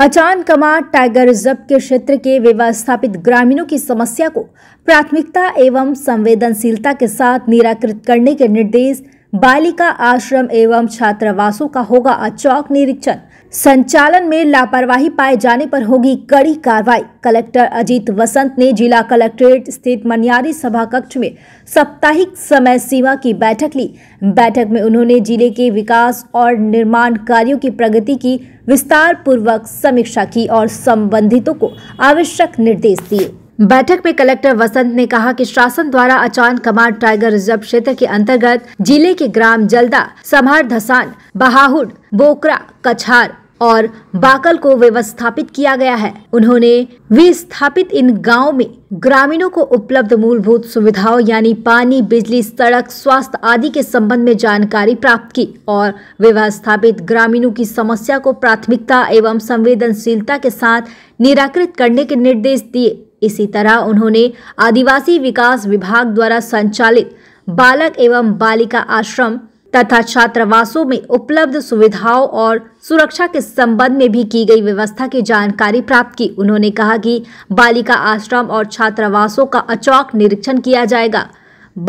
अचान कमा tiger reserve के क्षेत्र के व्यवस्थापित ग्रामीणों की समस्या को प्राथमिकता एवं संवेदनशीलता के साथ निराकृत करने के निर्देश बालिका आश्रम एवं छात्रावासों का होगा अचौक निरीक्षण संचालन में लापरवाही पाए जाने पर होगी कड़ी कार्रवाई कलेक्टर अजीत वसंत ने जिला कलेक्ट्रेट स्थित मनियारी सभा कक्ष में साप्ताहिक समय सीमा की बैठक ली बैठक में उन्होंने जिले के विकास और निर्माण कार्यों की प्रगति की विस्तार पूर्वक समीक्षा की और संबंधितों को आवश्यक निर्देश दिए बैठक में कलेक्टर वसंत ने कहा कि शासन द्वारा अचान कमार टाइगर रिजर्व क्षेत्र के अंतर्गत जिले के ग्राम जल्दा समार धसान बहाहुड बोकरा कछार और बाकल को व्यवस्थापित किया गया है उन्होंने विस्थापित इन गाँव में ग्रामीणों को उपलब्ध मूलभूत सुविधाओं यानी पानी बिजली सड़क स्वास्थ्य आदि के संबंध में जानकारी प्राप्त की और व्यवस्थापित ग्रामीणों की समस्या को प्राथमिकता एवं संवेदनशीलता के साथ निराकृत करने के निर्देश दिए इसी तरह उन्होंने आदिवासी विकास विभाग द्वारा संचालित बालक एवं बालिका आश्रम तथा छात्रावासों में उपलब्ध सुविधाओं और सुरक्षा के संबंध में भी की गई व्यवस्था की जानकारी प्राप्त की उन्होंने कहा कि बालिका आश्रम और छात्रावासों का अचौक निरीक्षण किया जाएगा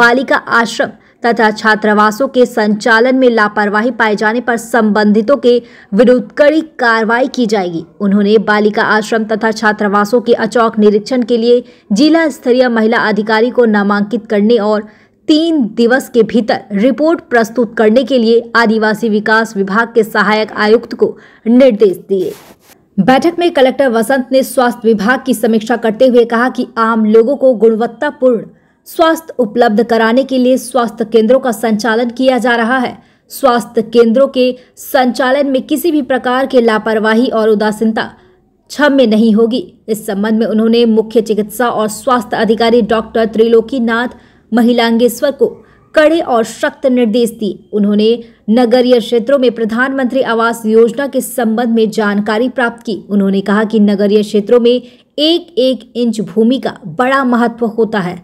बालिका आश्रम तथा छात्रावासों के संचालन में लापरवाही पाए जाने पर संबंधितों के विरुद्ध कड़ी कार्रवाई की जाएगी उन्होंने बालिका आश्रम तथा छात्रावासों के अचौक निरीक्षण के लिए जिला स्तरीय महिला अधिकारी को नामांकित करने और तीन दिवस के भीतर रिपोर्ट प्रस्तुत करने के लिए आदिवासी विकास विभाग के सहायक आयुक्त को निर्देश दिए बैठक में कलेक्टर वसंत ने स्वास्थ्य विभाग की समीक्षा करते हुए कहा कि आम लोगों को गुणवत्तापूर्ण स्वास्थ्य उपलब्ध कराने के लिए स्वास्थ्य केंद्रों का संचालन किया जा रहा है स्वास्थ्य केंद्रों के संचालन में किसी भी प्रकार के लापरवाही और उदासीनता क्षम में नहीं होगी इस संबंध में उन्होंने मुख्य चिकित्सा और स्वास्थ्य अधिकारी डॉक्टर त्रिलोकी नाथ महिलांगेश्वर को कड़े और सख्त निर्देश दिए उन्होंने नगरीय क्षेत्रों में प्रधानमंत्री आवास योजना के संबंध में जानकारी प्राप्त की उन्होंने कहा कि नगरीय क्षेत्रों में एक एक इंच भूमि का बड़ा महत्व होता है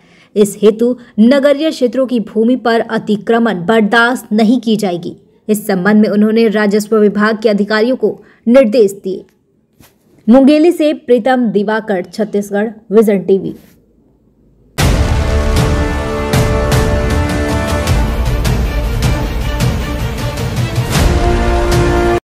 इस हेतु नगरीय क्षेत्रों की भूमि पर अतिक्रमण बर्दाश्त नहीं की जाएगी इस संबंध में उन्होंने राजस्व विभाग के अधिकारियों को निर्देश दिए मुंगेली से प्रीतम दिवाकर छत्तीसगढ़ विजन टीवी